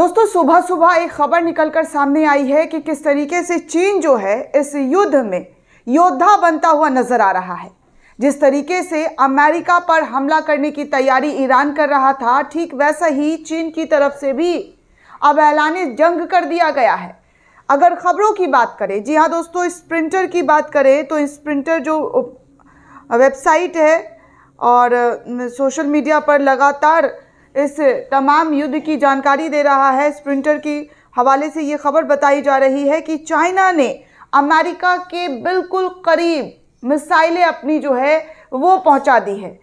दोस्तों सुबह सुबह एक खबर निकलकर सामने आई है कि किस तरीके से चीन जो है इस युद्ध में योद्धा बनता हुआ नजर आ रहा है जिस तरीके से अमेरिका पर हमला करने की तैयारी ईरान कर रहा था ठीक वैसा ही चीन की तरफ से भी अब ऐलान जंग कर दिया गया है अगर ख़बरों की बात करें जी हाँ दोस्तों इस प्रिंटर की बात करें तो इस प्रिंटर जो वेबसाइट है और सोशल मीडिया पर लगातार इस तमाम युद्ध की जानकारी दे रहा है स्प्रिंटर की हवाले से ये खबर बताई जा रही है कि चाइना ने अमेरिका के बिल्कुल करीब मिसाइलें अपनी जो है वो पहुंचा दी है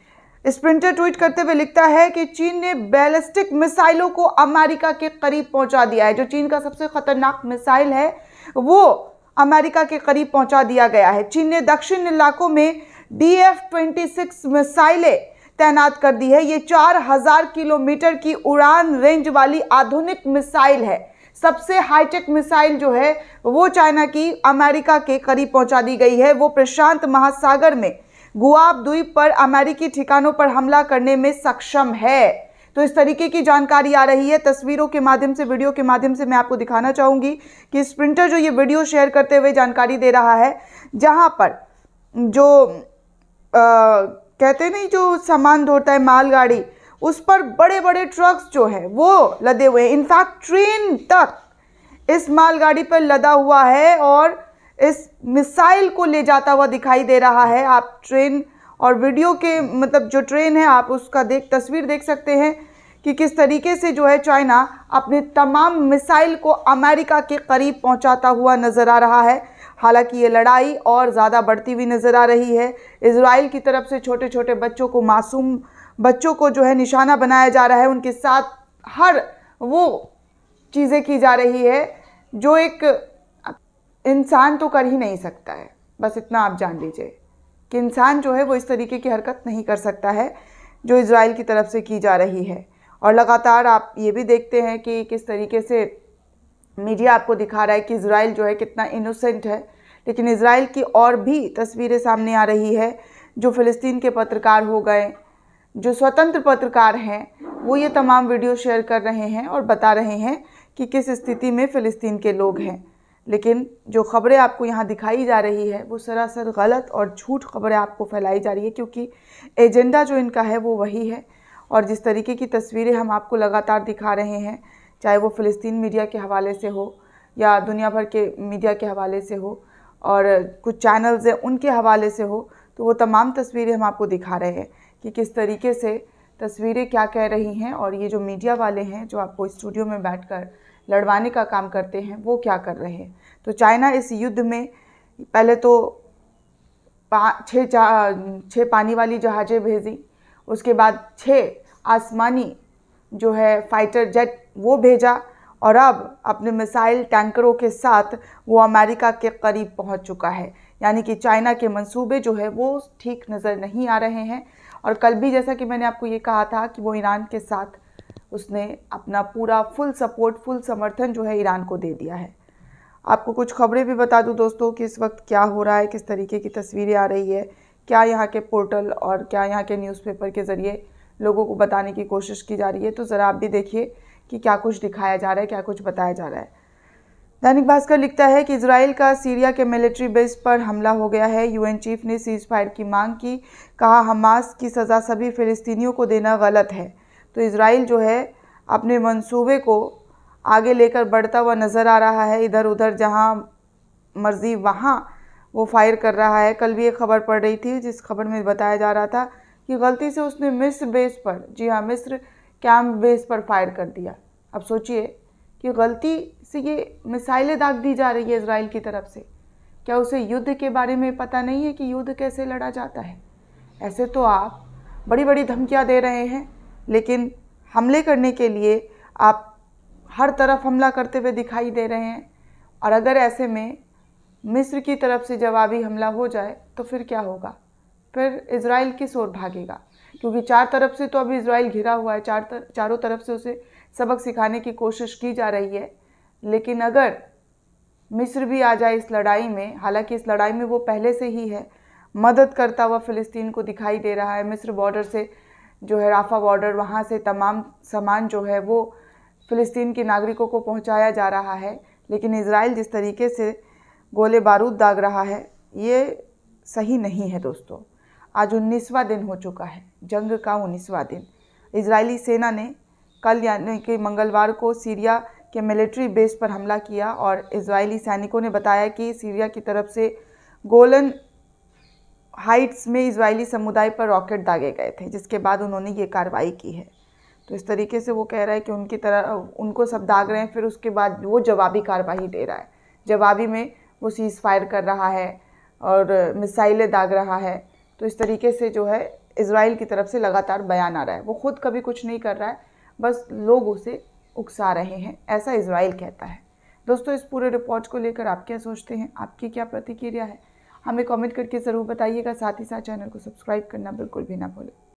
स्प्रिंटर ट्वीट करते हुए लिखता है कि चीन ने बैलिस्टिक मिसाइलों को अमेरिका के करीब पहुंचा दिया है जो चीन का सबसे खतरनाक मिसाइल है वो अमेरिका के करीब पहुंचा दिया गया है चीन ने दक्षिण इलाकों में डी एफ ट्वेंटी सिक्स मिसाइलें तैनात कर दी है ये 4000 किलोमीटर की उड़ान रेंज वाली आधुनिक मिसाइल है सबसे हाईटेक मिसाइल जो है वो चाइना की अमेरिका के करीब पहुंचा दी गई है वो प्रशांत महासागर में गुआब द्वीप पर अमेरिकी ठिकानों पर हमला करने में सक्षम है तो इस तरीके की जानकारी आ रही है तस्वीरों के माध्यम से वीडियो के माध्यम से मैं आपको दिखाना चाहूँगी कि स्प्रिंटर जो ये वीडियो शेयर करते हुए जानकारी दे रहा है जहाँ पर जो आ, कहते नहीं जो सामान ढोता है मालगाड़ी उस पर बड़े बड़े ट्रक्स जो है वो लदे हुए हैं इनफैक्ट ट्रेन तक इस मालगाड़ी पर लदा हुआ है और इस मिसाइल को ले जाता हुआ दिखाई दे रहा है आप ट्रेन और वीडियो के मतलब जो ट्रेन है आप उसका देख तस्वीर देख सकते हैं कि किस तरीके से जो है चाइना अपने तमाम मिसाइल को अमेरिका के करीब पहुंचाता हुआ नज़र आ रहा है हालांकि ये लड़ाई और ज़्यादा बढ़ती हुई नज़र आ रही है इसराइल की तरफ से छोटे छोटे बच्चों को मासूम बच्चों को जो है निशाना बनाया जा रहा है उनके साथ हर वो चीज़ें की जा रही है जो एक इंसान तो कर ही नहीं सकता है बस इतना आप जान लीजिए कि इंसान जो है वो इस तरीके की हरकत नहीं कर सकता है जो इसराइल की तरफ से की जा रही है और लगातार आप ये भी देखते हैं कि किस तरीके से मीडिया आपको दिखा रहा है कि इसराइल जो है कितना इनोसेंट है लेकिन इसराइल की और भी तस्वीरें सामने आ रही है जो फ़िलिस्तीन के पत्रकार हो गए जो स्वतंत्र पत्रकार हैं वो ये तमाम वीडियो शेयर कर रहे हैं और बता रहे हैं कि किस स्थिति में फ़िलिस्तीन के लोग हैं लेकिन जो खबरें आपको यहाँ दिखाई जा रही है वो सरासर गलत और झूठ खबरें आपको फैलाई जा रही है क्योंकि एजेंडा जो इनका है वो वही है और जिस तरीके की तस्वीरें हम आपको लगातार दिखा रहे हैं चाहे वो फ़िलिस्तीन मीडिया के हवाले से हो या दुनिया भर के मीडिया के हवाले से हो और कुछ चैनल्स हैं उनके हवाले से हो तो वो तमाम तस्वीरें हम आपको दिखा रहे हैं कि किस तरीके से तस्वीरें क्या कह रही हैं और ये जो मीडिया वाले हैं जो आपको स्टूडियो में बैठकर लड़वाने का काम करते हैं वो क्या कर रहे हैं तो चाइना इस युद्ध में पहले तो पा छः छः पानी वाली जहाज़ें भेजी उसके बाद छः आसमानी जो है फाइटर जेट वो भेजा और अब अपने मिसाइल टैंकरों के साथ वो अमेरिका के करीब पहुंच चुका है यानी कि चाइना के मंसूबे जो है वो ठीक नज़र नहीं आ रहे हैं और कल भी जैसा कि मैंने आपको ये कहा था कि वो ईरान के साथ उसने अपना पूरा फुल सपोर्ट फुल समर्थन जो है ईरान को दे दिया है आपको कुछ खबरें भी बता दूं दोस्तों कि इस वक्त क्या हो रहा है किस तरीके की तस्वीरें आ रही है क्या यहाँ के पोर्टल और क्या यहाँ के न्यूज़पेपर के ज़रिए लोगों को बताने की कोशिश की जा रही है तो ज़रा आप भी देखिए कि क्या कुछ दिखाया जा रहा है क्या कुछ बताया जा रहा है दैनिक भास्कर लिखता है कि इसराइल का सीरिया के मिलिट्री बेस पर हमला हो गया है यूएन चीफ ने सीज फायर की मांग की कहा हमास की सज़ा सभी फ़िलिस्तीनियों को देना गलत है तो इसराइल जो है अपने मंसूबे को आगे लेकर बढ़ता हुआ नज़र आ रहा है इधर उधर जहाँ मर्जी वहाँ वो फायर कर रहा है कल भी एक खबर पड़ रही थी जिस खबर में बताया जा रहा था कि गलती से उसने मिस्र बेस पर जी हाँ मिस्र कैम्प बेस पर फायर कर दिया अब सोचिए कि गलती से ये मिसाइलें दाग दी जा रही है इसराइल की तरफ से क्या उसे युद्ध के बारे में पता नहीं है कि युद्ध कैसे लड़ा जाता है ऐसे तो आप बड़ी बड़ी धमकियाँ दे रहे हैं लेकिन हमले करने के लिए आप हर तरफ हमला करते हुए दिखाई दे रहे हैं और अगर ऐसे में मिस्र की तरफ से जवाबी हमला हो जाए तो फिर क्या होगा फिर इसराइल किस ओर भागेगा क्योंकि चार तरफ से तो अभी इसराइल घिरा हुआ है चार तर, चारों तरफ से उसे सबक सिखाने की कोशिश की जा रही है लेकिन अगर मिस्र भी आ जाए इस लड़ाई में हालांकि इस लड़ाई में वो पहले से ही है मदद करता हुआ फ़िलिस्तीन को दिखाई दे रहा है मिस्र बॉर्डर से जो है राफा बॉर्डर वहाँ से तमाम सामान जो है वो फ़िलिस्तीन के नागरिकों को पहुँचाया जा रहा है लेकिन इसराइल जिस तरीके से गोले बारूद दाग रहा है ये सही नहीं है दोस्तों आज उन्नीसवा दिन हो चुका है जंग का उन्नीसवा दिन इजरायली सेना ने कल यानी कि मंगलवार को सीरिया के मिलिट्री बेस पर हमला किया और इजरायली सैनिकों ने बताया कि सीरिया की तरफ से गोलन हाइट्स में इजरायली समुदाय पर रॉकेट दागे गए थे जिसके बाद उन्होंने ये कार्रवाई की है तो इस तरीके से वो कह रहा है कि उनकी तरह उनको सब दाग रहे हैं फिर उसके बाद वो जवाबी कार्रवाई दे रहा है जवाबी में वो सीज़ फायर कर रहा है और मिसाइलें दाग रहा है तो इस तरीके से जो है इसराइल की तरफ से लगातार बयान आ रहा है वो खुद कभी कुछ नहीं कर रहा है बस लोग उसे उकसा रहे हैं ऐसा इसराइल कहता है दोस्तों इस पूरे रिपोर्ट को लेकर आप क्या सोचते हैं आपकी क्या प्रतिक्रिया है हमें कमेंट करके ज़रूर बताइएगा साथ ही साथ चैनल को सब्सक्राइब करना बिल्कुल भी ना भूलें